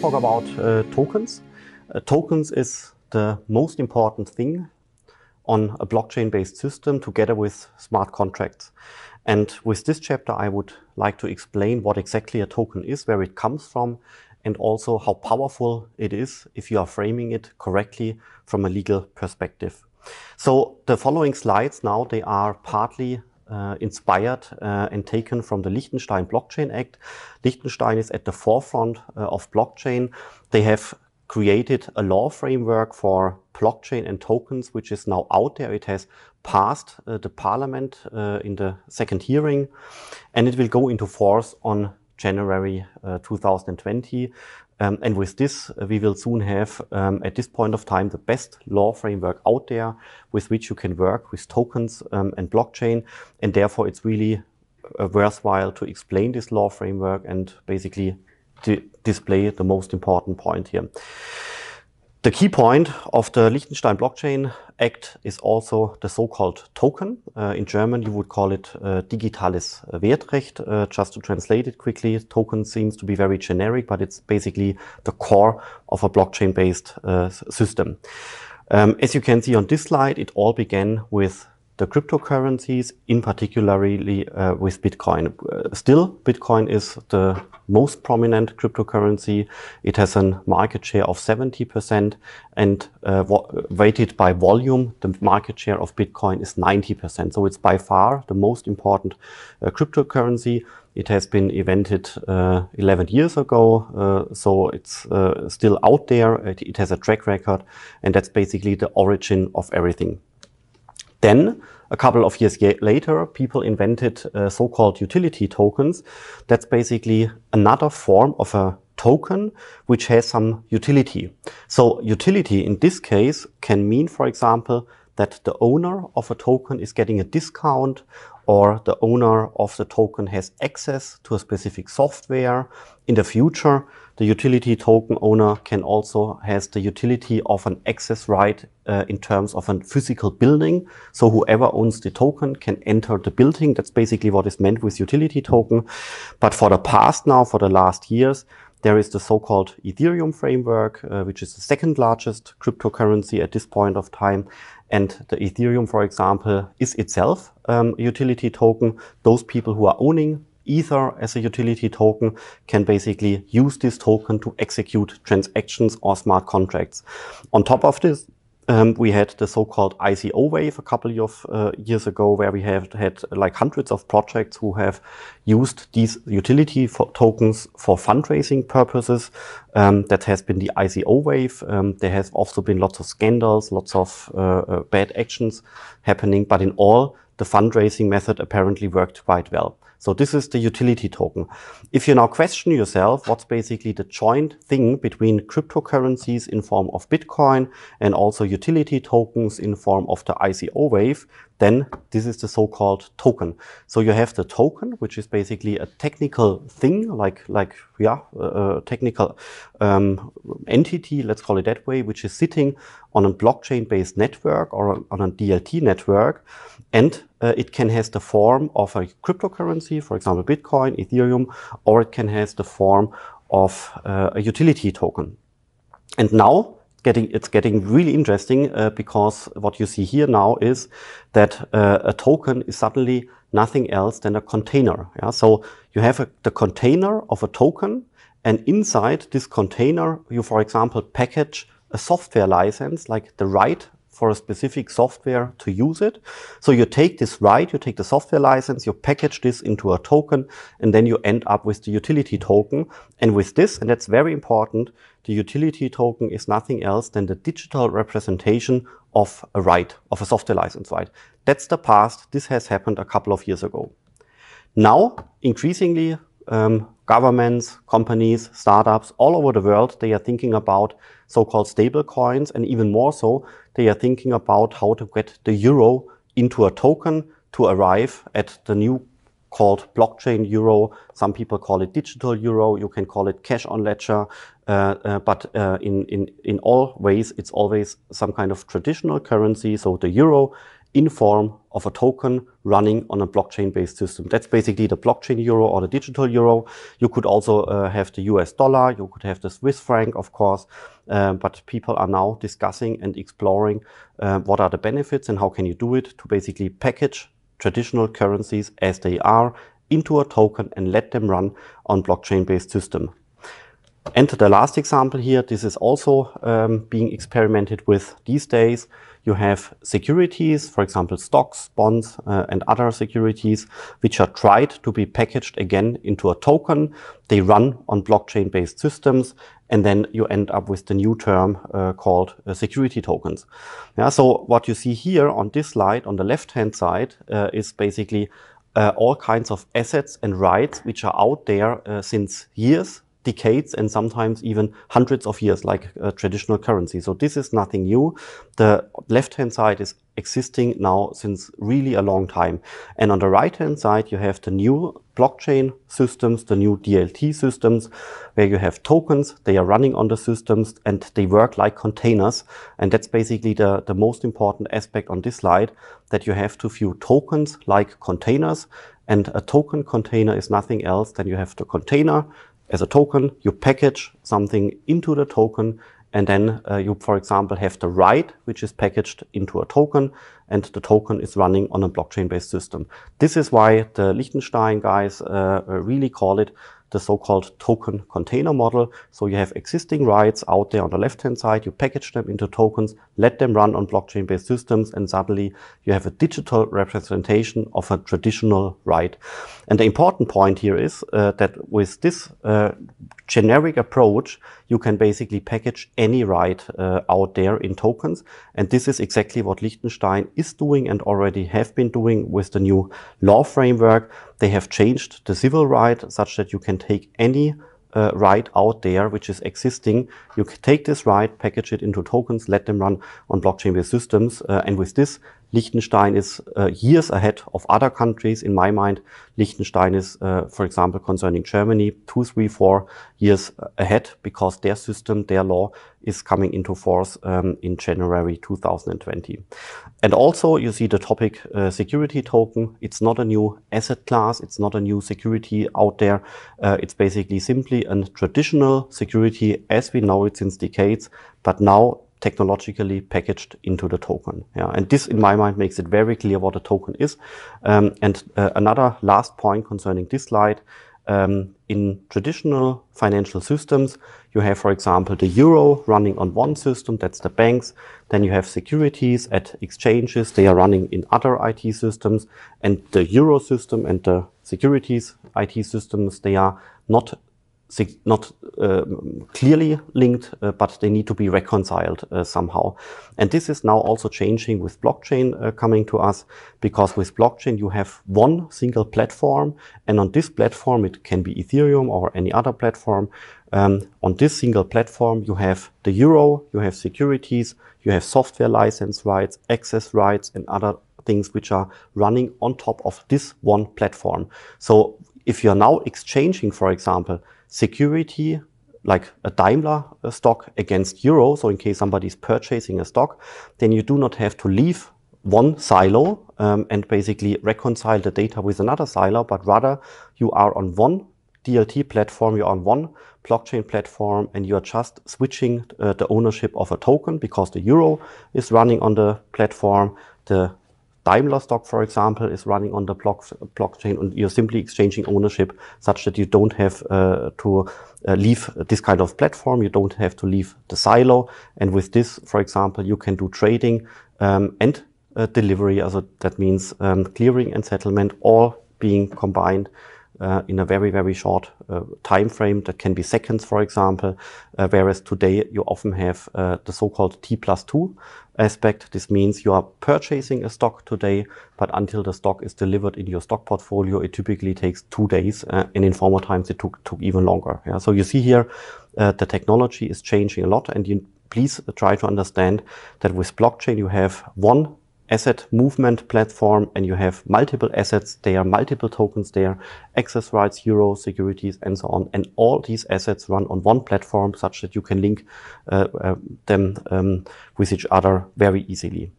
talk about uh, tokens. Uh, tokens is the most important thing on a blockchain-based system together with smart contracts. And with this chapter, I would like to explain what exactly a token is, where it comes from, and also how powerful it is if you are framing it correctly from a legal perspective. So the following slides now, they are partly uh, inspired uh, and taken from the Liechtenstein Blockchain Act. Liechtenstein is at the forefront uh, of blockchain. They have created a law framework for blockchain and tokens, which is now out there. It has passed uh, the parliament uh, in the second hearing, and it will go into force on January 2020. Uh, um, and with this, uh, we will soon have, um, at this point of time, the best law framework out there with which you can work with tokens um, and blockchain. And therefore, it's really uh, worthwhile to explain this law framework and basically display the most important point here. The key point of the Liechtenstein Blockchain Act is also the so-called token. Uh, in German, you would call it uh, digitales Wertrecht. Uh, just to translate it quickly, token seems to be very generic, but it's basically the core of a blockchain-based uh, system. Um, as you can see on this slide, it all began with the cryptocurrencies, in particularly uh, with Bitcoin. Uh, still, Bitcoin is the most prominent cryptocurrency. It has a market share of 70% and uh, weighted by volume, the market share of Bitcoin is 90%. So it's by far the most important uh, cryptocurrency. It has been invented uh, 11 years ago, so it's still out there. It, it has a track record, and that's basically the origin of everything. Then, a couple of years later, people invented uh, so-called utility tokens. That's basically another form of a token which has some utility. So utility in this case can mean, for example, that the owner of a token is getting a discount or the owner of the token has access to a specific software. In the future, the utility token owner can also has the utility of an access right uh, in terms of a physical building. So whoever owns the token can enter the building. That's basically what is meant with utility token. But for the past now, for the last years, there is the so-called Ethereum framework, uh, which is the second largest cryptocurrency at this point of time. And the Ethereum, for example, is itself um, a utility token. Those people who are owning Ether as a utility token can basically use this token to execute transactions or smart contracts. On top of this, um, we had the so-called ICO wave a couple of uh, years ago, where we have had like hundreds of projects who have used these utility for tokens for fundraising purposes. Um, that has been the ICO wave. Um, there has also been lots of scandals, lots of uh, uh, bad actions happening. But in all, the fundraising method apparently worked quite well. So this is the utility token. If you now question yourself, what's basically the joint thing between cryptocurrencies in form of Bitcoin and also utility tokens in form of the ICO wave, then this is the so-called token. So you have the token, which is basically a technical thing, like like yeah, a, technical um, entity, let's call it that way, which is sitting on a blockchain-based network or on a DLT network, and uh, it can has the form of a cryptocurrency, for example, Bitcoin, Ethereum, or it can has the form of uh, a utility token. And now getting it's getting really interesting uh, because what you see here now is that uh, a token is suddenly nothing else than a container. Yeah? So you have a, the container of a token, and inside this container, you for example package a software license like the right for a specific software to use it. So you take this right, you take the software license, you package this into a token, and then you end up with the utility token. And with this, and that's very important, the utility token is nothing else than the digital representation of a right, of a software license right. That's the past. This has happened a couple of years ago. Now, increasingly, um, governments, companies, startups all over the world, they are thinking about so-called stable coins. And even more so, they are thinking about how to get the euro into a token to arrive at the new called blockchain euro. Some people call it digital euro. You can call it cash on ledger. Uh, uh, but uh, in, in, in all ways, it's always some kind of traditional currency. So the euro in form of a token running on a blockchain-based system. That's basically the blockchain euro or the digital euro. You could also uh, have the US dollar, you could have the Swiss franc, of course, uh, but people are now discussing and exploring uh, what are the benefits and how can you do it to basically package traditional currencies as they are into a token and let them run on blockchain-based system. And the last example here, this is also um, being experimented with these days. You have securities, for example, stocks, bonds, uh, and other securities, which are tried to be packaged again into a token. They run on blockchain-based systems, and then you end up with the new term uh, called uh, security tokens. Yeah, so what you see here on this slide, on the left-hand side, uh, is basically uh, all kinds of assets and rights which are out there uh, since years, decades and sometimes even hundreds of years like a uh, traditional currency. So this is nothing new. The left-hand side is existing now since really a long time. And on the right-hand side, you have the new blockchain systems, the new DLT systems, where you have tokens, they are running on the systems and they work like containers. And that's basically the, the most important aspect on this slide, that you have to view tokens like containers. And a token container is nothing else than you have the container as a token, you package something into the token, and then uh, you, for example, have the write, which is packaged into a token, and the token is running on a blockchain-based system. This is why the Liechtenstein guys uh, really call it the so-called token container model. So you have existing rights out there on the left-hand side, you package them into tokens, let them run on blockchain-based systems, and suddenly you have a digital representation of a traditional right. And the important point here is uh, that with this uh, generic approach, you can basically package any right uh, out there in tokens. And this is exactly what Liechtenstein is doing and already have been doing with the new law framework. They have changed the civil right such that you can take any uh, right out there which is existing. You take this right, package it into tokens, let them run on blockchain-based systems, uh, and with this Liechtenstein is uh, years ahead of other countries. In my mind, Liechtenstein is, uh, for example, concerning Germany, two, three, four years ahead because their system, their law is coming into force um, in January 2020. And also you see the topic uh, security token. It's not a new asset class. It's not a new security out there. Uh, it's basically simply a traditional security as we know it since decades, but now technologically packaged into the token. Yeah, and this, in my mind, makes it very clear what a token is. Um, and uh, another last point concerning this slide, um, in traditional financial systems, you have, for example, the euro running on one system, that's the banks. Then you have securities at exchanges, they are running in other IT systems. And the euro system and the securities IT systems, they are not not uh, clearly linked, uh, but they need to be reconciled uh, somehow. And this is now also changing with blockchain coming to us, because with blockchain you have one single platform, and on this platform it can be Ethereum or any other platform. Um, on this single platform you have the euro, you have securities, you have software license rights, access rights, and other things which are running on top of this one platform. So if you are now exchanging, for example, security like a Daimler stock against euro. So in case somebody is purchasing a stock, then you do not have to leave one silo um, and basically reconcile the data with another silo, but rather you are on one DLT platform, you're on one blockchain platform, and you're just switching uh, the ownership of a token because the euro is running on the platform, the Daimler stock, for example, is running on the block, blockchain, and you're simply exchanging ownership such that you don't have uh, to uh, leave this kind of platform. You don't have to leave the silo. And with this, for example, you can do trading um, and uh, delivery. Also that means um, clearing and settlement all being combined uh, in a very, very short uh, time frame that can be seconds, for example, uh, whereas today you often have uh, the so-called T plus two aspect. This means you are purchasing a stock today, but until the stock is delivered in your stock portfolio, it typically takes two days. Uh, and in former times, it took, took even longer. Yeah? So you see here, uh, the technology is changing a lot and you please try to understand that with blockchain you have one asset movement platform and you have multiple assets there, multiple tokens there, access rights, euro, securities, and so on. And all these assets run on one platform such that you can link uh, uh, them um, with each other very easily.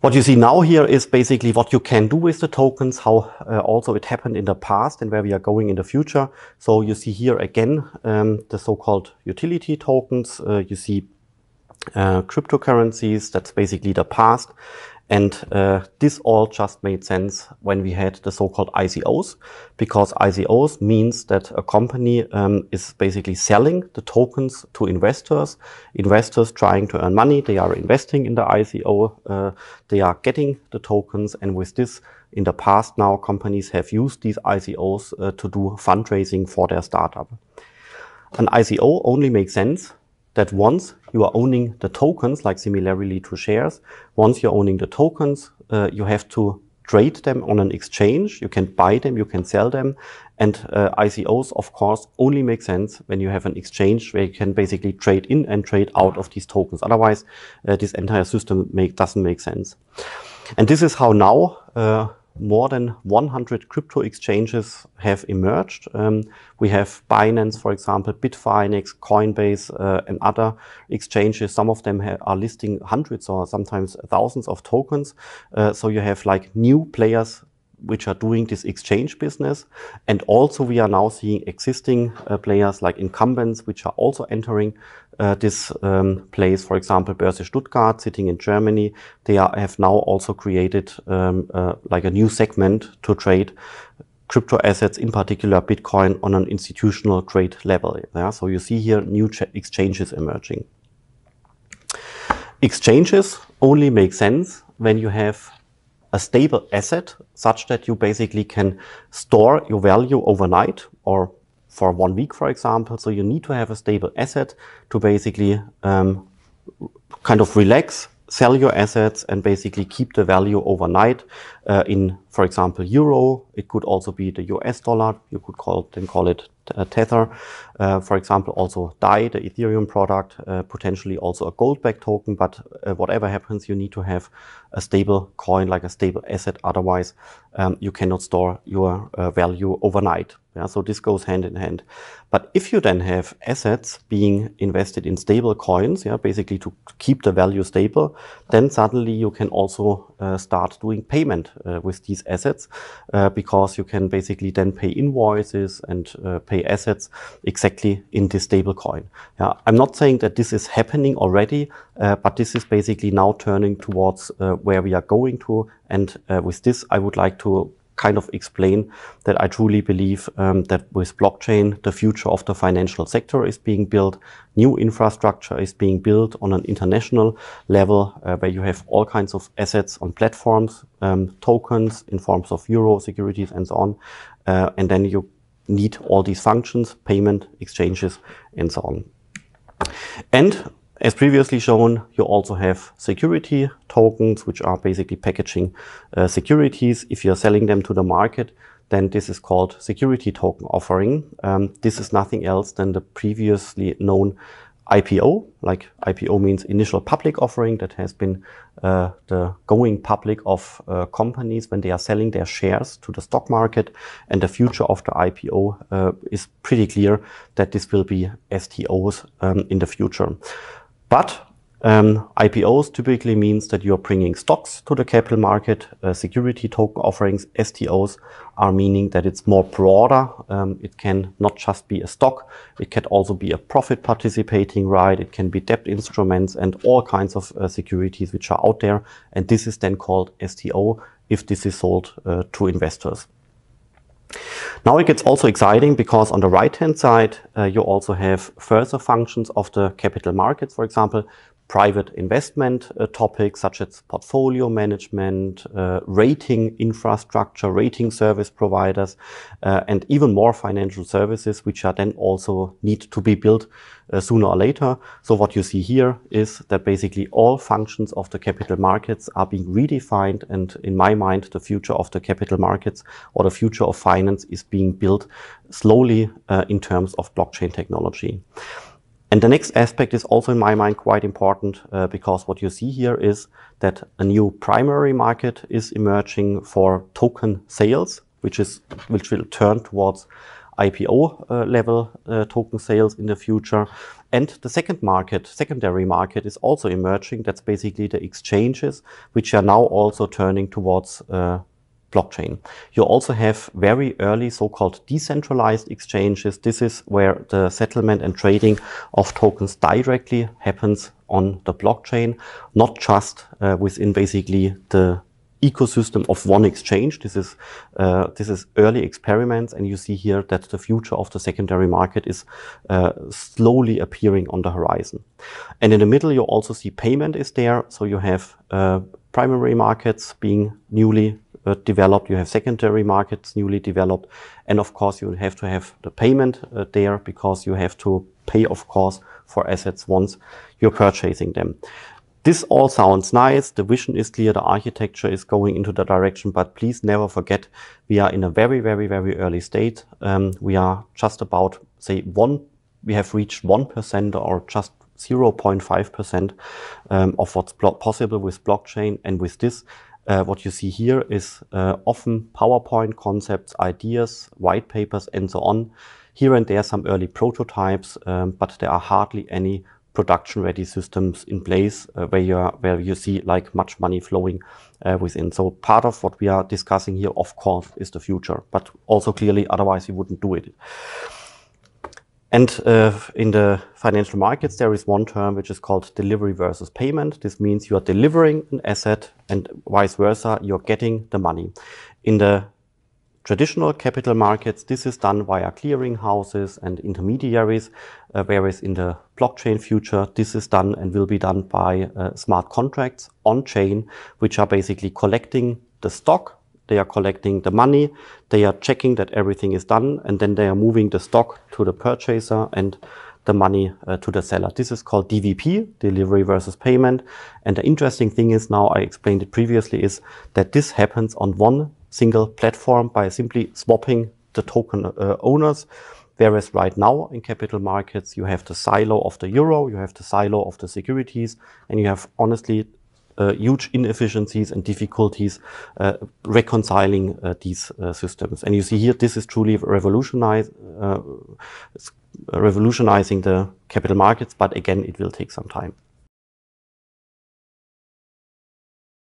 What you see now here is basically what you can do with the tokens, how uh, also it happened in the past and where we are going in the future. So you see here again um, the so-called utility tokens. Uh, you see uh, cryptocurrencies. That's basically the past. And uh, this all just made sense when we had the so-called ICOs, because ICOs means that a company um, is basically selling the tokens to investors. Investors trying to earn money, they are investing in the ICO, uh, they are getting the tokens, and with this, in the past now, companies have used these ICOs uh, to do fundraising for their startup. An ICO only makes sense that once you are owning the tokens, like similarly to shares, once you're owning the tokens, uh, you have to trade them on an exchange. You can buy them, you can sell them. And uh, ICOs, of course, only make sense when you have an exchange where you can basically trade in and trade out of these tokens. Otherwise, uh, this entire system make, doesn't make sense. And this is how now uh, more than 100 crypto exchanges have emerged. Um, we have Binance, for example, Bitfinex, Coinbase, uh, and other exchanges. Some of them are listing hundreds or sometimes thousands of tokens. Uh, so you have like new players which are doing this exchange business. And also we are now seeing existing uh, players like incumbents, which are also entering uh, this um, place. For example, Börse Stuttgart sitting in Germany, they are, have now also created um, uh, like a new segment to trade crypto assets, in particular Bitcoin, on an institutional grade level. Yeah? So you see here new exchanges emerging. Exchanges only make sense when you have a stable asset such that you basically can store your value overnight or for one week, for example. So you need to have a stable asset to basically um, kind of relax, sell your assets and basically keep the value overnight uh, in, for example, euro. It could also be the US dollar. You could call it, then call it uh, Tether. Uh, for example, also DAI, the Ethereum product, uh, potentially also a gold-backed token. But uh, whatever happens, you need to have a stable coin, like a stable asset. Otherwise, um, you cannot store your value overnight. Yeah, so this goes hand in hand. But if you then have assets being invested in stable coins, yeah, basically to keep the value stable, then suddenly you can also uh, start doing payment uh, with these assets uh, because you can basically then pay invoices and uh, pay assets exactly in this stablecoin. Yeah, I'm not saying that this is happening already, uh, but this is basically now turning towards where we are going to. And with this, I would like to kind of explain that I truly believe um, that with blockchain, the future of the financial sector is being built. New infrastructure is being built on an international level uh, where you have all kinds of assets on platforms, um, tokens in forms of euro securities and so on. Uh, and then you need all these functions, payment, exchanges, and so on. And as previously shown, you also have security tokens, which are basically packaging uh, securities. If you're selling them to the market, then this is called security token offering. Um, this is nothing else than the previously known IPO, like IPO means initial public offering that has been uh, the going public of uh, companies when they are selling their shares to the stock market. And the future of the IPO uh, is pretty clear that this will be STOs um, in the future. But um, IPOs typically means that you're bringing stocks to the capital market. Uh, security token offerings, STOs, are meaning that it's more broader. Um, it can not just be a stock. It can also be a profit participating right. It can be debt instruments and all kinds of uh, securities which are out there. And this is then called STO if this is sold uh, to investors. Now it gets also exciting because on the right-hand side, uh, you also have further functions of the capital markets, for example, private investment uh, topics such as portfolio management, uh, rating infrastructure, rating service providers, uh, and even more financial services, which are then also need to be built uh, sooner or later. So what you see here is that basically all functions of the capital markets are being redefined. And in my mind, the future of the capital markets or the future of finance is being built slowly uh, in terms of blockchain technology. And the next aspect is also in my mind quite important uh, because what you see here is that a new primary market is emerging for token sales, which is which will turn towards IPO uh, level uh, token sales in the future. And the second market, secondary market is also emerging. That's basically the exchanges, which are now also turning towards uh, blockchain. You also have very early so-called decentralized exchanges. This is where the settlement and trading of tokens directly happens on the blockchain, not just uh, within basically the ecosystem of one exchange. This is uh, this is early experiments, and you see here that the future of the secondary market is uh, slowly appearing on the horizon. And in the middle, you also see payment is there, so you have uh, primary markets being newly uh, developed, you have secondary markets newly developed, and of course you have to have the payment uh, there because you have to pay, of course, for assets once you're purchasing them. This all sounds nice. The vision is clear. The architecture is going into the direction, but please never forget we are in a very, very, very early state. Um, we are just about say one. We have reached one percent or just 0.5% um, of what's possible with blockchain. And with this, uh, what you see here is uh, often PowerPoint concepts, ideas, white papers, and so on. Here and there some early prototypes, um, but there are hardly any production-ready systems in place uh, where you are, where you see like much money flowing uh, within. So part of what we are discussing here, of course, is the future, but also clearly otherwise you wouldn't do it. And uh, in the financial markets, there is one term which is called delivery versus payment. This means you are delivering an asset and vice versa, you're getting the money. In the traditional capital markets, this is done via clearinghouses and intermediaries, uh, whereas in the blockchain future, this is done and will be done by uh, smart contracts on chain, which are basically collecting the stock they are collecting the money, they are checking that everything is done, and then they are moving the stock to the purchaser and the money uh, to the seller. This is called DVP, delivery versus payment. And the interesting thing is now I explained it previously is that this happens on one single platform by simply swapping the token uh, owners. Whereas right now in capital markets, you have the silo of the euro, you have the silo of the securities, and you have honestly uh, huge inefficiencies and difficulties uh, reconciling uh, these systems. And you see here, this is truly revolutionizing the capital markets, but again, it will take some time.